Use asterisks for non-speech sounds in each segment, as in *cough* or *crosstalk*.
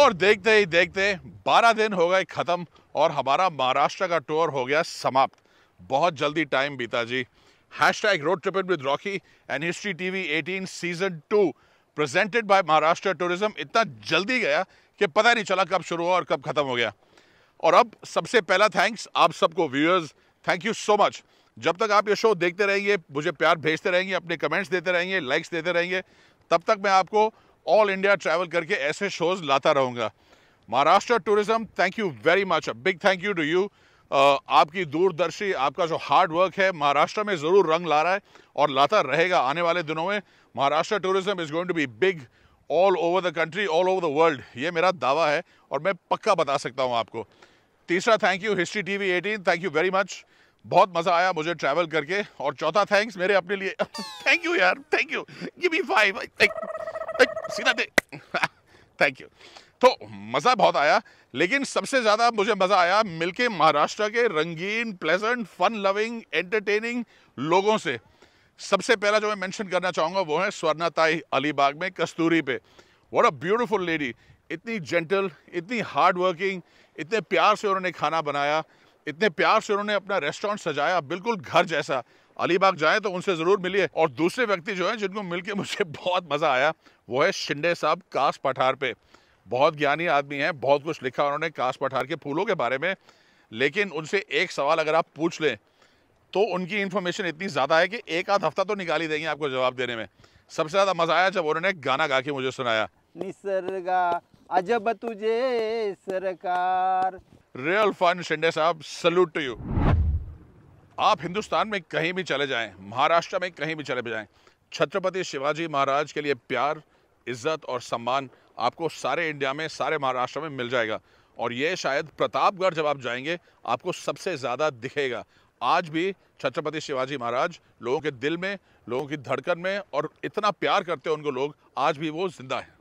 और देखते ही देखते 12 दिन हो गए ख़त्म और हमारा महाराष्ट्र का टूर हो गया समाप्त बहुत जल्दी टाइम बीता जी hash tag road trip with Rocky and History TV 18 season two presented by Maharashtra tourism इतना जल्दी गया कि पता नहीं चला कब शुरू हुआ और कब ख़त्म हो गया और अब सबसे पहला थैंक्स आप सबको viewers thank you so much जब तक आप ये शो देखते रहेंगे मुझे प्यार भेजते रहेंगे अपने कमेंट्स देते रहेंगे लाइक्स देते रहेंगे तब तक मैं आपको ऑल इंडिया ट्रैवल करके ऐसे शोज़ लाता रहूँगा Maharashtra tourism thank you very much big thank you to you आपकी दूरदर्शी आपका जो हार्ड वर्क है महाराष्ट्र में ज़रूर रंग ला रहा है और लाता रहेगा आने वाले दिनों में Maharashtra tourism is going to be big all over the country all over the world ये मेरा दावा है और मैं पक्का बता सकता हूँ आपको तीसरा thank you History T V eighteen thank you very much बहुत मज़ा आया मुझे ट्रैवल करके और चौथा थैंक्स मेरे अपने लिए थैंक *laughs* यू यार thank you give me five सीधा दे थैंक यू तो मज़ा बहुत आया लेकिन सबसे ज़्यादा मुझे मज़ा आया मिलके महाराष्ट्र के रंगीन प्लेजेंट फन लविंग एंटरटेनिंग लोगों से सबसे पहला जो मैं मेंशन करना चाहूँगा वो है स्वर्णाताई ताई अलीबाग में कस्तूरी पे व्हाट अ ब्यूटिफुल लेडी इतनी जेंटल इतनी हार्ड वर्किंग इतने प्यार से उन्होंने खाना बनाया इतने प्यार से उन्होंने अपना रेस्टोरेंट सजाया बिल्कुल घर जैसा अलीबाग जाए तो उनसे ज़रूर मिलिए और दूसरे व्यक्ति जो है जिनको मिलकर मुझे बहुत मज़ा आया वो है शिंडे साहब कास पठार पे बहुत ज्ञानी आदमी है बहुत कुछ लिखा उन्होंने कास पठार के फूलों के बारे में लेकिन उनसे एक सवाल अगर आप पूछ लें तो उनकी इन्फॉर्मेशन इतनी ज़्यादा है कि एक आध हफ्ता तो निकाल ही देंगे आपको जवाब देने में सबसे ज़्यादा मज़ा आया जब उन्होंने गाना गा के मुझे सुनाया निसर्गा अजब तुझे सरकार रियल फन शिंडे साहब सल्यूट टू यू आप हिंदुस्तान में कहीं भी चले जाएं महाराष्ट्र में कहीं भी चले जाएं छत्रपति शिवाजी महाराज के लिए प्यार इज्जत और सम्मान आपको सारे इंडिया में सारे महाराष्ट्र में मिल जाएगा और ये शायद प्रतापगढ़ जब आप जाएंगे आपको सबसे ज़्यादा दिखेगा आज भी छत्रपति शिवाजी महाराज लोगों के दिल में लोगों की धड़कन में और इतना प्यार करते हैं उनको लोग आज भी वो जिंदा हैं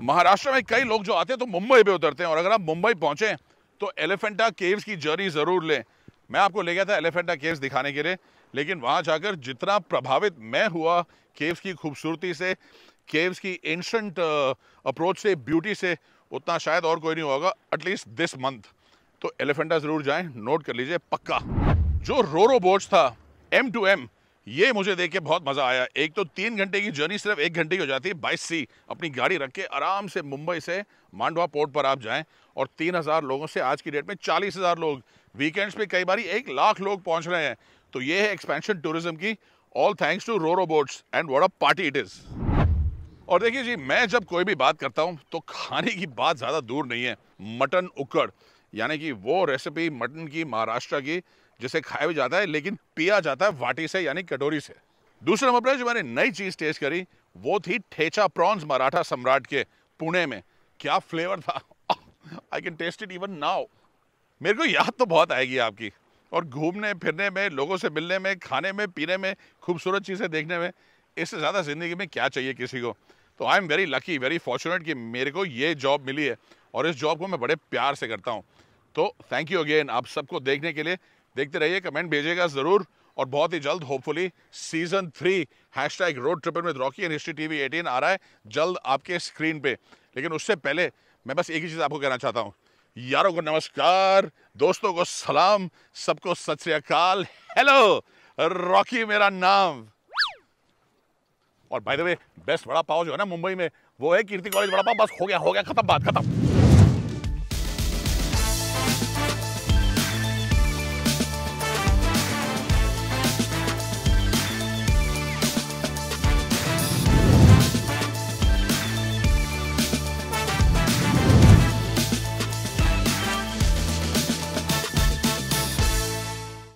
महाराष्ट्र में कई लोग जो आते हैं तो मुंबई पे उतरते हैं और अगर आप मुंबई पहुंचे तो एलिफेंटा केव्स की जर्नी ज़रूर लें मैं आपको ले गया था एलिफेंटा केव्स दिखाने के लिए लेकिन वहां जाकर जितना प्रभावित मैं हुआ केव्स की खूबसूरती से केव्स की एंशंट अप्रोच uh, से ब्यूटी से उतना शायद और कोई नहीं होगा एटलीस्ट दिस मंथ तो एलिफेंटा ज़रूर जाए नोट कर लीजिए पक्का जो रोरो बोच था एम टू एम ये मुझे देख के बहुत मज़ा आया एक तो तीन घंटे की जर्नी सिर्फ एक घंटे की हो जाती है बाईस सी अपनी गाड़ी रख के आराम से मुंबई से मांडवा पोर्ट पर आप जाएं और तीन हज़ार लोगों से आज की डेट में चालीस हज़ार लोग वीकेंड्स पे कई बार एक लाख लोग पहुंच रहे हैं तो ये है एक्सपेंशन टूरिज्म की all thanks to roro boats and what a party it is और देखिए जी मैं जब कोई भी बात करता हूँ तो खाने की बात ज़्यादा दूर नहीं है मटन उकड़ यानी कि वो रेसिपी मटन की महाराष्ट्र की जिसे खाया भी जाता है लेकिन पिया जाता है वाटी से यानी कटोरी से दूसरे नंबर पर जो मैंने नई चीज़ टेस्ट करी वो थी ठेचा प्रॉन्स मराठा सम्राट के पुणे में क्या फ्लेवर था I can taste it even now मेरे को याद तो बहुत आएगी आपकी और घूमने फिरने में लोगों से मिलने में खाने में पीने में खूबसूरत चीज़ें देखने में इससे ज़्यादा ज़िंदगी में क्या चाहिए किसी को तो I am very lucky very fortunate कि मेरे को ये जॉब मिली है और इस जॉब को मैं बड़े प्यार से करता हूँ तो थैंक यू अगेन आप सबको देखने के लिए देखते रहिए कमेंट भेजेगा ज़रूर और बहुत ही जल्द hopefully season three hash tag road triple with Rocky and History TV eighteen आ रहा है जल्द आपके स्क्रीन पे लेकिन उससे पहले मैं बस एक ही चीज़ आपको कहना चाहता हूँ यारों को नमस्कार दोस्तों को सलाम सबको सत श्रीकाल हेलो रॉकी मेरा नाम और बाय द वे बेस्ट बड़ा पाव जो है ना मुंबई में वो है कीर्ति कॉलेज बड़ा पाव बस हो गया हो गया खत्म बात खत्म